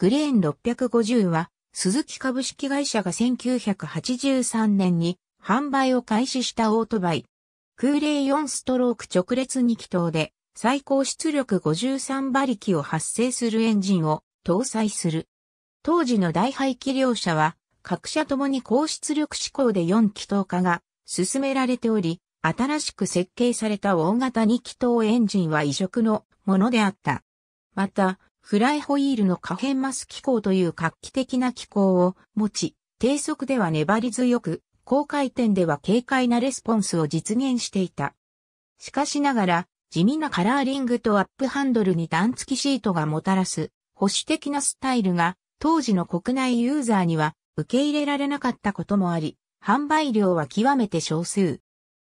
グレーン650は、鈴木株式会社が1983年に販売を開始したオートバイ。空冷4ストローク直列2気筒で最高出力53馬力を発生するエンジンを搭載する。当時の大排気量車は各社ともに高出力志向で4気筒化が進められており、新しく設計された大型2気筒エンジンは異色のものであった。また、フライホイールの可変マス機構という画期的な機構を持ち、低速では粘り強く、高回転では軽快なレスポンスを実現していた。しかしながら、地味なカラーリングとアップハンドルに段付きシートがもたらす保守的なスタイルが当時の国内ユーザーには受け入れられなかったこともあり、販売量は極めて少数。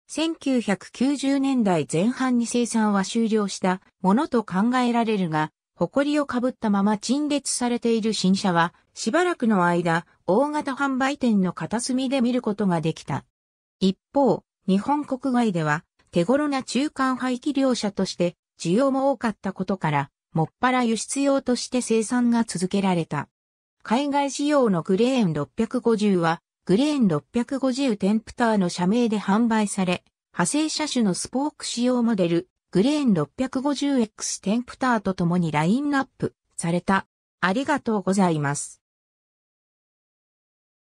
1990年代前半に生産は終了したものと考えられるが、埃をかぶったまま陳列されている新車は、しばらくの間、大型販売店の片隅で見ることができた。一方、日本国外では、手頃な中間廃棄量車として、需要も多かったことから、もっぱら輸出用として生産が続けられた。海外仕様のグレーン650は、グレーン650テンプターの社名で販売され、派生車種のスポーク仕様モデルグレーン 650X テンプターと共にラインナップされた。ありがとうございます。